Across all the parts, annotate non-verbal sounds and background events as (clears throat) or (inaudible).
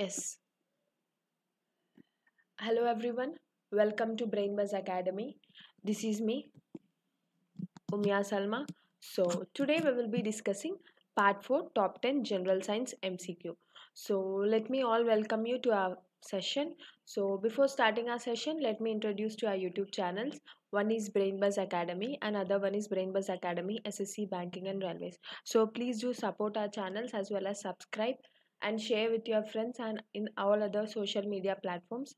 S. Hello everyone, welcome to BrainBuzz Academy. This is me, Umya Salma. So today we will be discussing part 4 top 10 general science MCQ. So let me all welcome you to our session. So before starting our session, let me introduce to our YouTube channels. One is BrainBuzz Academy, another one is BrainBuzz Academy SSC Banking and Railways. So please do support our channels as well as subscribe and share with your friends and in all other social media platforms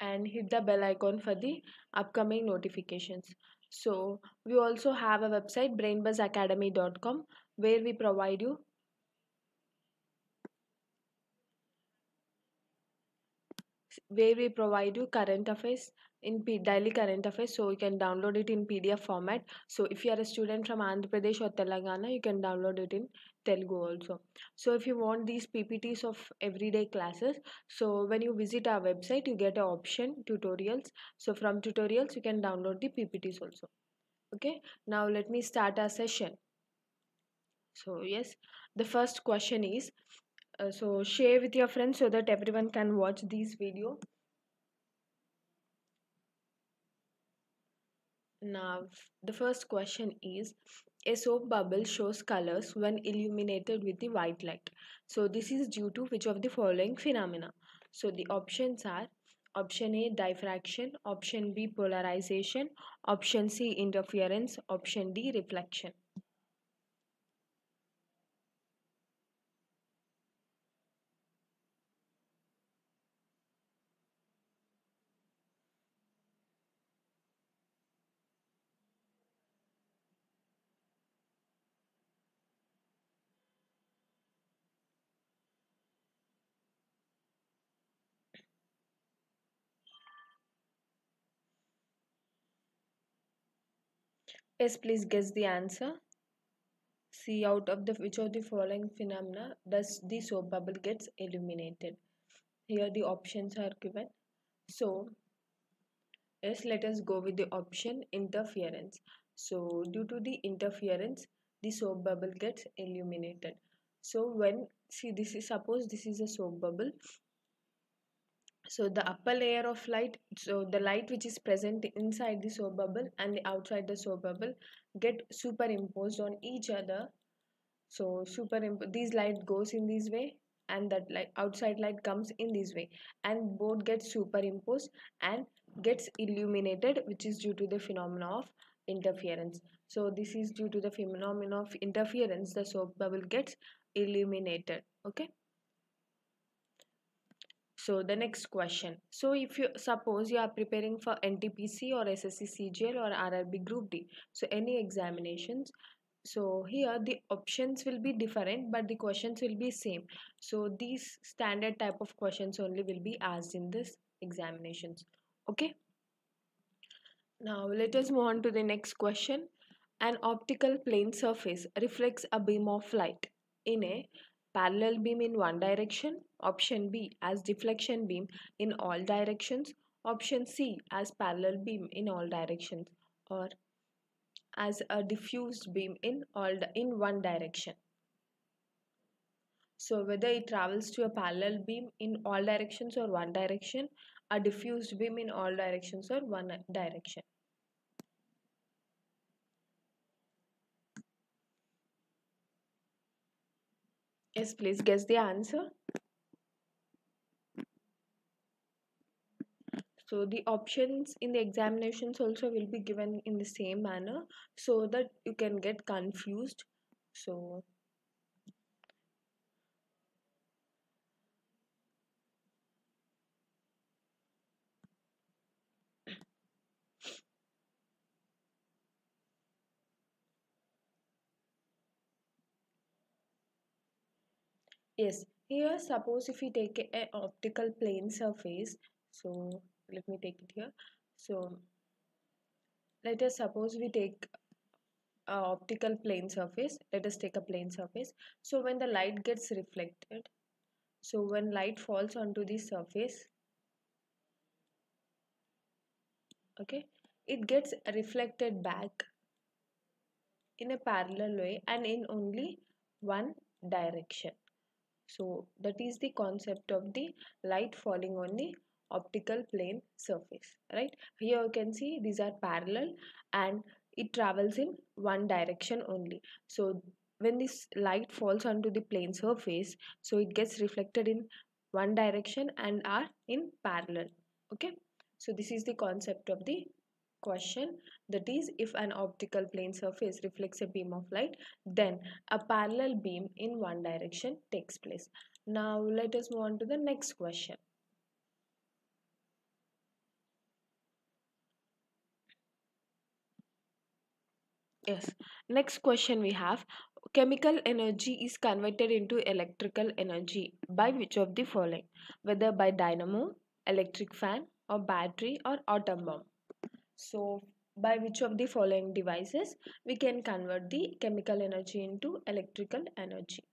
and hit the bell icon for the upcoming notifications so we also have a website brainbuzzacademy.com where we provide you where we provide you current affairs in P daily current affairs so you can download it in pdf format so if you are a student from andhra pradesh or telangana you can download it in Telugu also. So if you want these PPTs of everyday classes, so when you visit our website, you get an option tutorials. So from tutorials, you can download the PPTs also. Okay, now let me start our session. So yes, the first question is, uh, so share with your friends so that everyone can watch these video. Now, the first question is a soap bubble shows colors when illuminated with the white light. So this is due to which of the following phenomena? So the options are option A diffraction, option B polarization, option C interference, option D reflection. Yes, please guess the answer. See out of the which of the following phenomena does the soap bubble gets illuminated? Here the options are given. So yes, let us go with the option interference. So due to the interference, the soap bubble gets illuminated. So when see this is suppose this is a soap bubble so the upper layer of light so the light which is present inside the soap bubble and the outside the soap bubble get superimposed on each other so superimposed these light goes in this way and that light outside light comes in this way and both get superimposed and gets illuminated which is due to the phenomena of interference so this is due to the phenomena of interference the soap bubble gets illuminated okay so the next question. So if you suppose you are preparing for NTPC or SSC CGL or RRB Group D. So any examinations. So here the options will be different but the questions will be same. So these standard type of questions only will be asked in this examinations. Okay. Now let us move on to the next question. An optical plane surface reflects a beam of light in a parallel beam in one direction, option B as deflection beam in all directions, option C as parallel beam in all directions or as a diffused beam in all in one direction. So whether it travels to a parallel beam in all directions or one direction, a diffused beam in all directions or one direction. Yes, please guess the answer. So the options in the examinations also will be given in the same manner so that you can get confused. So yes here suppose if we take an optical plane surface so let me take it here so let us suppose we take a optical plane surface let us take a plane surface so when the light gets reflected so when light falls onto the surface okay it gets reflected back in a parallel way and in only one direction so that is the concept of the light falling on the optical plane surface right here you can see these are parallel and it travels in one direction only so when this light falls onto the plane surface so it gets reflected in one direction and are in parallel okay so this is the concept of the Question that is, if an optical plane surface reflects a beam of light, then a parallel beam in one direction takes place. Now, let us move on to the next question. Yes, next question we have chemical energy is converted into electrical energy by which of the following whether by dynamo electric fan or battery or atom bomb so by which of the following devices we can convert the chemical energy into electrical energy.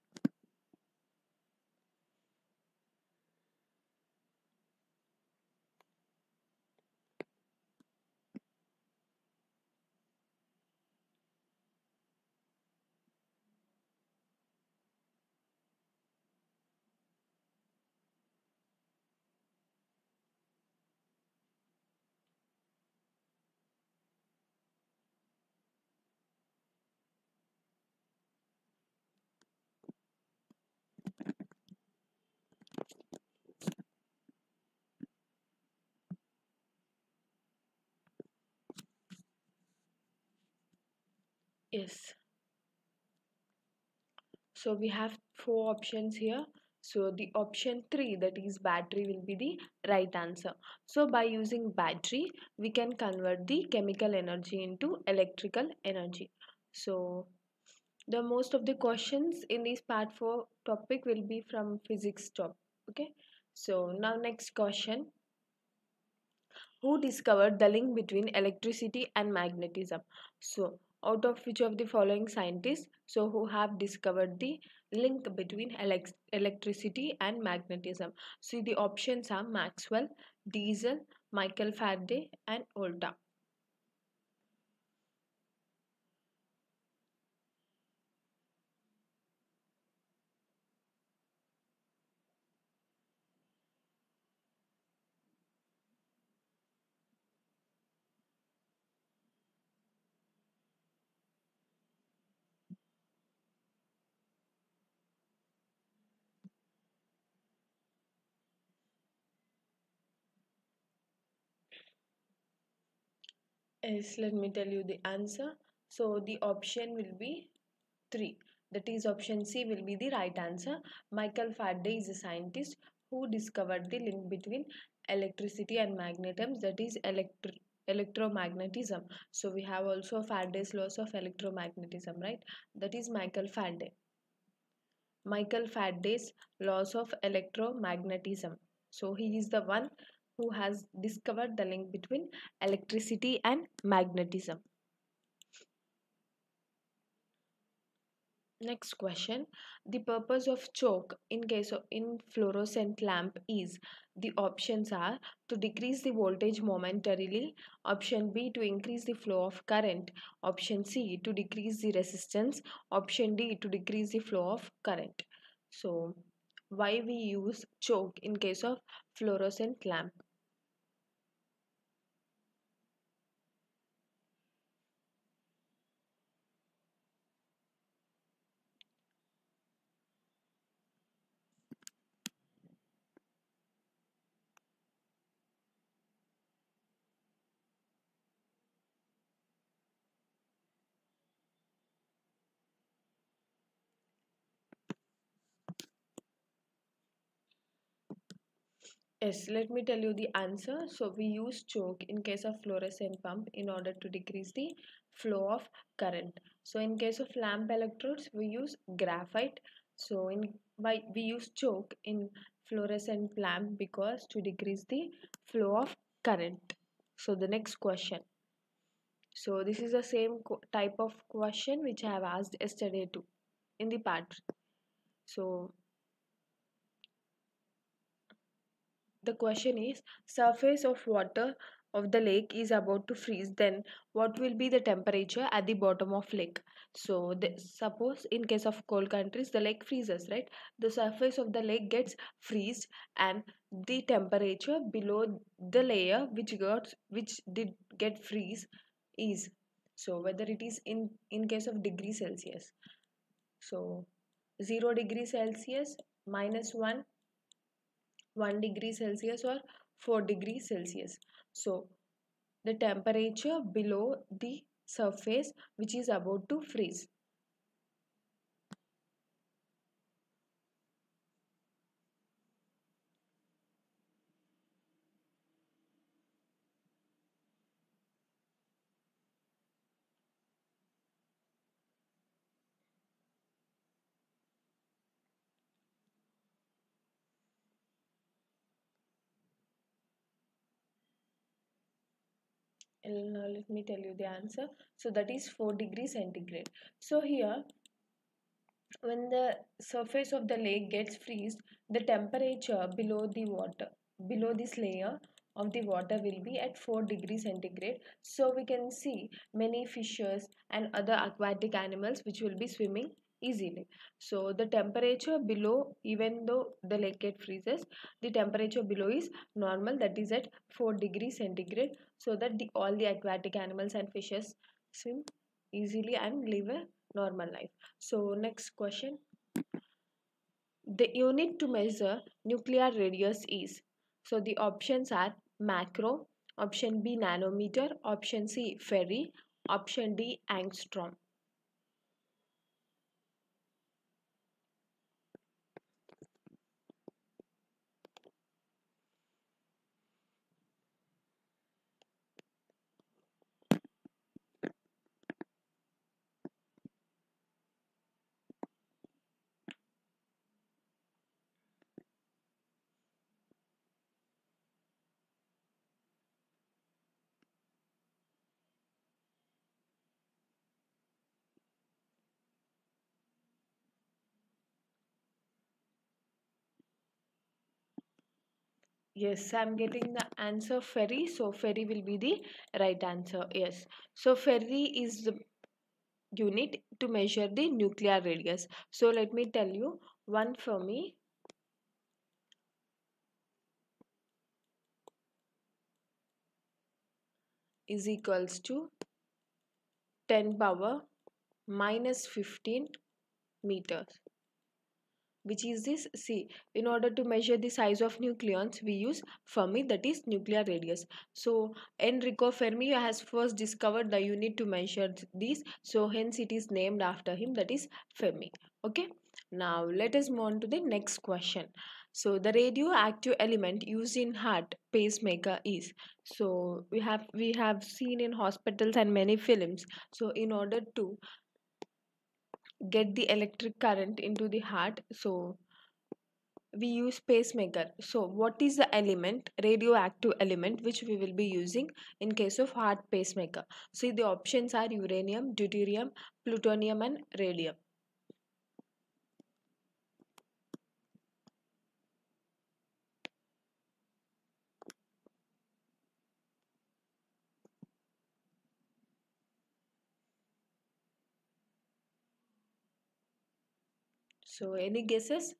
yes so we have four options here so the option 3 that is battery will be the right answer. So by using battery we can convert the chemical energy into electrical energy. So the most of the questions in this part 4 topic will be from physics top. Okay. So now next question. Who discovered the link between electricity and magnetism? So out of which of the following scientists so who have discovered the link between electricity and magnetism see the options are maxwell diesel michael faraday and volta yes let me tell you the answer so the option will be 3 that is option C will be the right answer Michael Faraday is a scientist who discovered the link between electricity and magnetism that is electric electromagnetism so we have also Faraday's laws of electromagnetism right that is Michael Faraday Michael Faraday's laws of electromagnetism so he is the one who has discovered the link between electricity and magnetism. Next question. The purpose of choke in case of in fluorescent lamp is the options are to decrease the voltage momentarily, option B to increase the flow of current, option C to decrease the resistance, option D to decrease the flow of current. So why we use choke in case of fluorescent lamp? Yes, let me tell you the answer. So we use choke in case of fluorescent pump in order to decrease the flow of current. So in case of lamp electrodes, we use graphite. So in by we use choke in fluorescent lamp because to decrease the flow of current. So the next question. So this is the same type of question which I have asked yesterday too in the part. So The question is surface of water of the lake is about to freeze then what will be the temperature at the bottom of lake so the, suppose in case of cold countries the lake freezes right the surface of the lake gets freeze, and the temperature below the layer which got which did get freeze is so whether it is in in case of degree celsius so 0 degree celsius minus 1 1 degree Celsius or 4 degree Celsius. So the temperature below the surface which is about to freeze. let me tell you the answer so that is 4 degree centigrade so here when the surface of the lake gets freezed the temperature below the water below this layer of the water will be at 4 degree centigrade so we can see many fishes and other aquatic animals which will be swimming easily so the temperature below even though the lake it freezes the temperature below is normal that is at 4 degree centigrade so that the, all the aquatic animals and fishes swim easily and live a normal life so next question the unit to measure nuclear radius is so the options are macro option b nanometer option c ferry option d angstrom Yes, I'm getting the answer ferry. So ferry will be the right answer. Yes. So ferry is the unit to measure the nuclear radius. So let me tell you one for me. is equals to 10 power minus 15 meters which is this C. In order to measure the size of nucleons, we use Fermi that is nuclear radius. So Enrico Fermi has first discovered the unit to measure this. So hence it is named after him that is Fermi. Okay. Now let us move on to the next question. So the radioactive element used in heart pacemaker is so we have we have seen in hospitals and many films. So in order to get the electric current into the heart so we use pacemaker so what is the element radioactive element which we will be using in case of heart pacemaker see the options are uranium deuterium plutonium and radium So any guesses?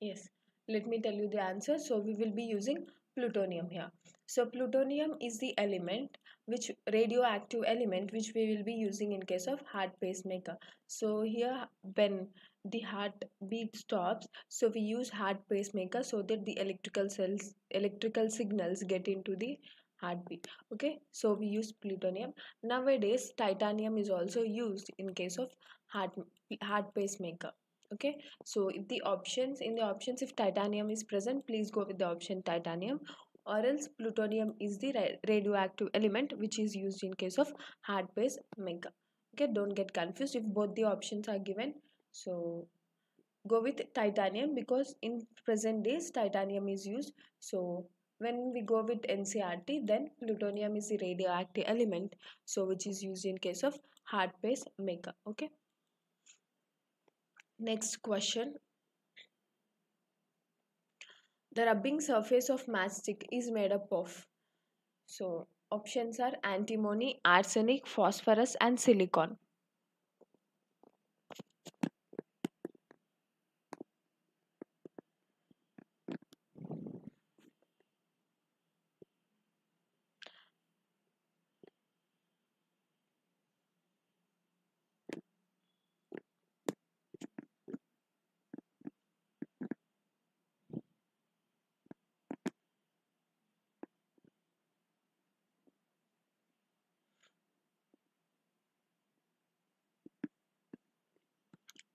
Yes, let me tell you the answer. So we will be using plutonium here. So plutonium is the element which radioactive element which we will be using in case of heart pacemaker. So here when the heart beat stops so we use heart pacemaker so that the electrical cells electrical signals get into the heartbeat okay so we use plutonium nowadays titanium is also used in case of heart heart pacemaker okay so if the options in the options if titanium is present please go with the option titanium or else plutonium is the radioactive element which is used in case of hard base mega okay don't get confused if both the options are given so go with titanium because in present days titanium is used so when we go with NCRT then plutonium is the radioactive element so which is used in case of hard base mega okay next question the rubbing surface of matchstick is made up of? So options are antimony, arsenic, phosphorus and silicon.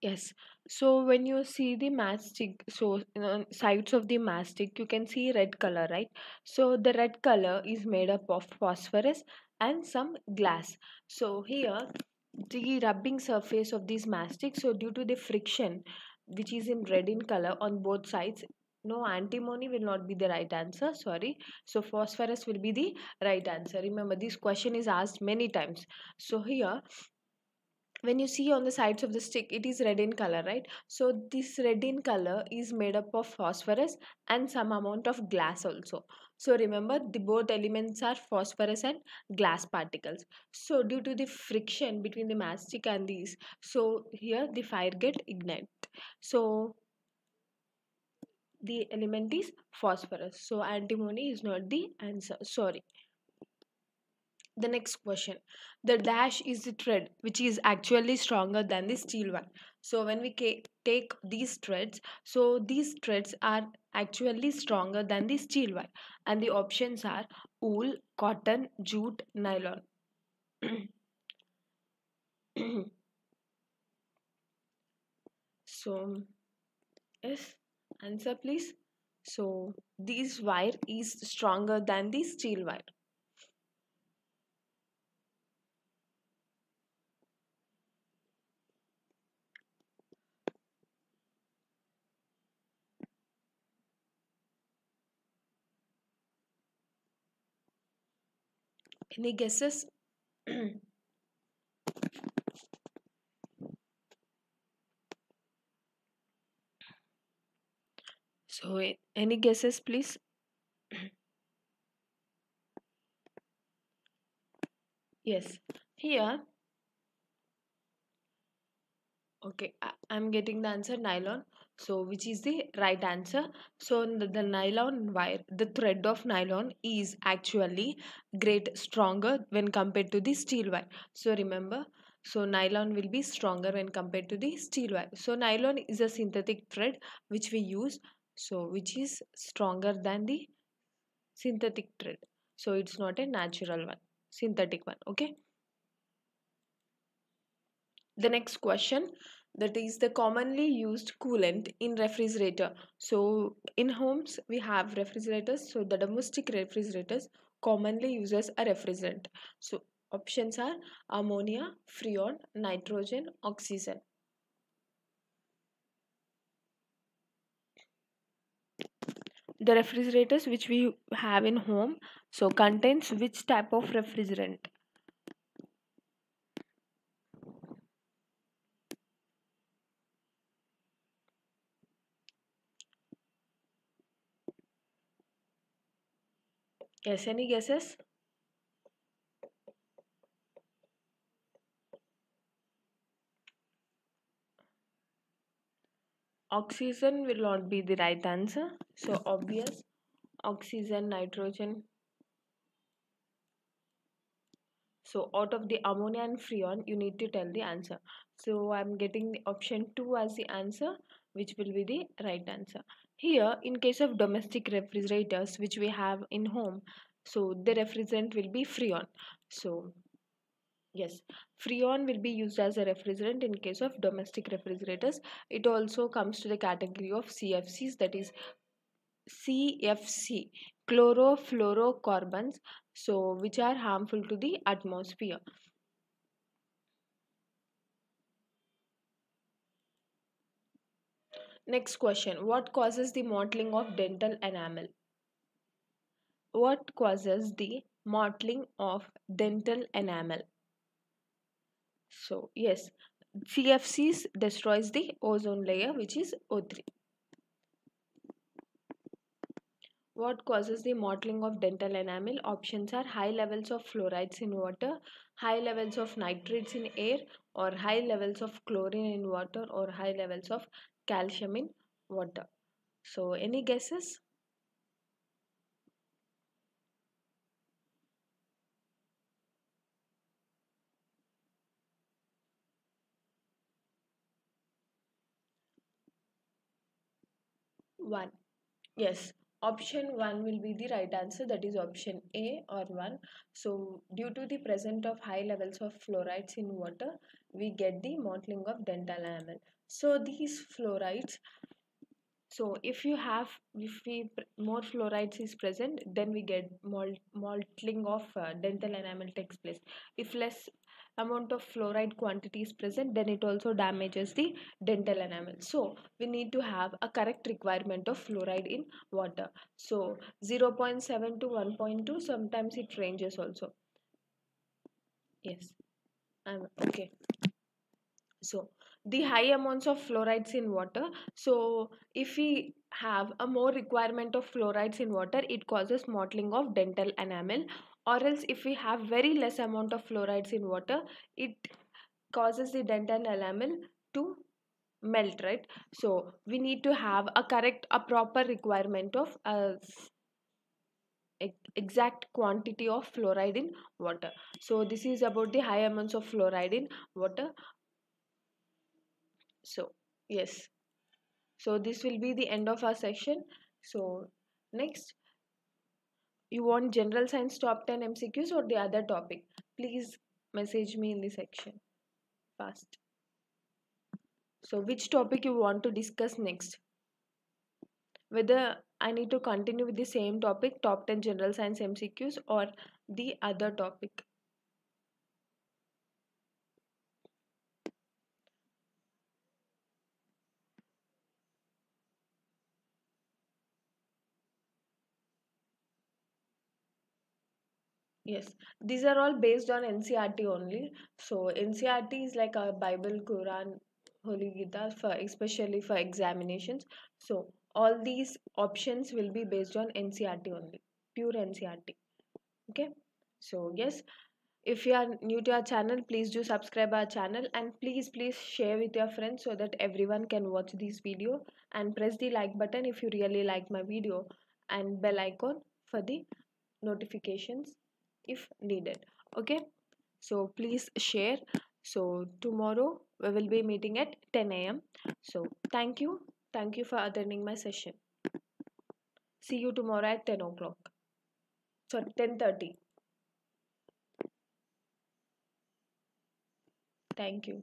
Yes. So when you see the mastic, so uh, sides of the mastic, you can see red color, right? So the red color is made up of phosphorus and some glass. So here, the rubbing surface of these mastic, so due to the friction, which is in red in color on both sides, no, antimony will not be the right answer. Sorry. So phosphorus will be the right answer. Remember, this question is asked many times. So here, when you see on the sides of the stick it is red in color right so this red in color is made up of phosphorus and some amount of glass also so remember the both elements are phosphorus and glass particles so due to the friction between the matchstick and these so here the fire get ignite so the element is phosphorus so antimony is not the answer sorry the next question. The dash is the thread which is actually stronger than the steel one. So when we take these threads, so these threads are actually stronger than the steel one. And the options are wool, cotton, jute, nylon. so yes, answer please. So this wire is stronger than the steel wire. Any guesses? (clears throat) so, any guesses, please? (clears throat) yes, here. Okay, I, I'm getting the answer nylon so which is the right answer so the, the, nylon wire the thread of nylon is actually great stronger when compared to the steel wire so remember so nylon will be stronger when compared to the steel wire so nylon is a synthetic thread which we use so which is stronger than the synthetic thread so it's not a natural one synthetic one okay the next question that is the commonly used coolant in refrigerator so in homes we have refrigerators so the domestic refrigerators commonly uses a refrigerant so options are ammonia freon nitrogen oxygen the refrigerators which we have in home so contains which type of refrigerant Yes, any guesses? Oxygen will not be the right answer. So obvious. Oxygen, nitrogen. So out of the ammonia and freon, you need to tell the answer. So I'm getting the option 2 as the answer, which will be the right answer. Here, in case of domestic refrigerators which we have in home, so the refrigerant will be Freon. So yes freon will be used as a refrigerant in case of domestic refrigerators it also comes to the category of cfcs that is cfc chlorofluorocarbons so which are harmful to the atmosphere Next question What causes the mottling of dental enamel? What causes the mottling of dental enamel? So, yes, CFCs destroys the ozone layer which is O3. What causes the mottling of dental enamel? Options are high levels of fluorides in water, high levels of nitrates in air, or high levels of chlorine in water, or high levels of calcium in water. So any guesses? One. Yes, option 1 will be the right answer that is option A or 1 so due to the presence of high levels of fluorides in water we get the mottling of dental enamel so these fluorides so if you have if we more fluorides is present then we get malt, mottling of uh, dental enamel takes place if less amount of fluoride quantity is present then it also damages the dental enamel so we need to have a correct requirement of fluoride in water so 0.7 to 1.2 sometimes it ranges also yes um, okay so the high amounts of fluorides in water so if we have a more requirement of fluorides in water it causes mottling of dental enamel or else if we have very less amount of fluorides in water it causes the dental enamel to melt right so we need to have a correct a proper requirement of a uh, exact quantity of fluoride in water so this is about the high amounts of fluoride in water so yes so this will be the end of our session. so next you want general science top 10 mcqs or the other topic please message me in the section fast so which topic you want to discuss next whether i need to continue with the same topic top 10 general science mcqs or the other topic Yes, these are all based on NCRT only. So NCRT is like a Bible, Quran, Holy Gita for especially for examinations. So all these options will be based on NCRT only, pure NCRT. Okay, so yes, if you are new to our channel, please do subscribe our channel and please please share with your friends so that everyone can watch this video and press the like button if you really like my video and bell icon for the notifications if needed okay so please share so tomorrow we will be meeting at 10 a.m so thank you thank you for attending my session see you tomorrow at 10 o'clock sorry 10.30 thank you